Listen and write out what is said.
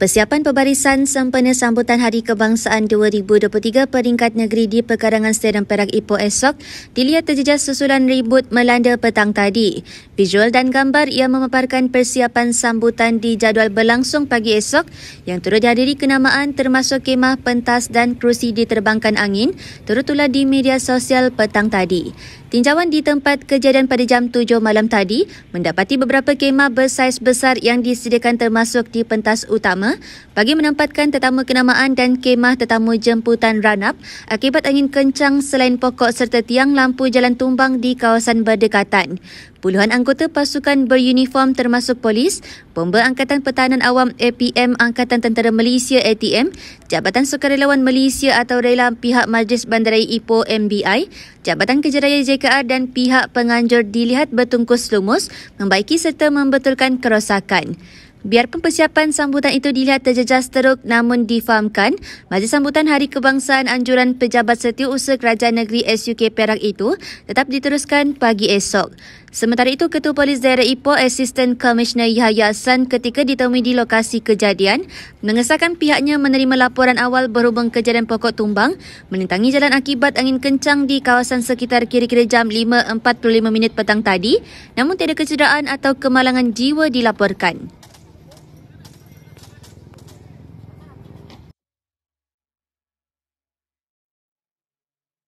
Persiapan pembarisan sempena sambutan Hari Kebangsaan 2023 peringkat negeri di Pekarangan Stadium Perak Ipoh esok dilihat terjejas susulan ribut melanda petang tadi. Visual dan gambar ia memaparkan persiapan sambutan di jadual berlangsung pagi esok yang turut dihadiri kenamaan termasuk kemah pentas dan kerusi diterbangkan angin turut tular di media sosial petang tadi. Tinjauan di tempat kejadian pada jam 7 malam tadi mendapati beberapa kemah bersaiz besar yang disediakan termasuk di pentas utama bagi menempatkan tetamu kenamaan dan kemah tetamu jemputan ranap akibat angin kencang selain pokok serta tiang lampu jalan tumbang di kawasan berdekatan. Puluhan anggota pasukan beruniform termasuk polis, bomba Angkatan Pertahanan Awam APM Angkatan Tentera Malaysia ATM, Jabatan Sukarelawan Malaysia atau Rela Pihak Majlis Bandaraya Ipoh MBI, Jabatan Kejaraya JKR dan pihak penganjur dilihat bertungkus lumus membaiki serta membetulkan kerosakan. Biarpun persiapan sambutan itu dilihat terjejas teruk namun difahamkan, Majlis Sambutan Hari Kebangsaan Anjuran Pejabat Setiausaha Kerajaan Negeri SUK Perak itu tetap diteruskan pagi esok. Sementara itu, Ketua Polis Daerah Ipoh Assistant Commissioner Yahya Hassan ketika ditemui di lokasi kejadian, mengesahkan pihaknya menerima laporan awal berhubung kejadian pokok tumbang menentangi jalan akibat angin kencang di kawasan sekitar kira-kira jam 5.45 minit petang tadi, namun tiada kecederaan atau kemalangan jiwa dilaporkan.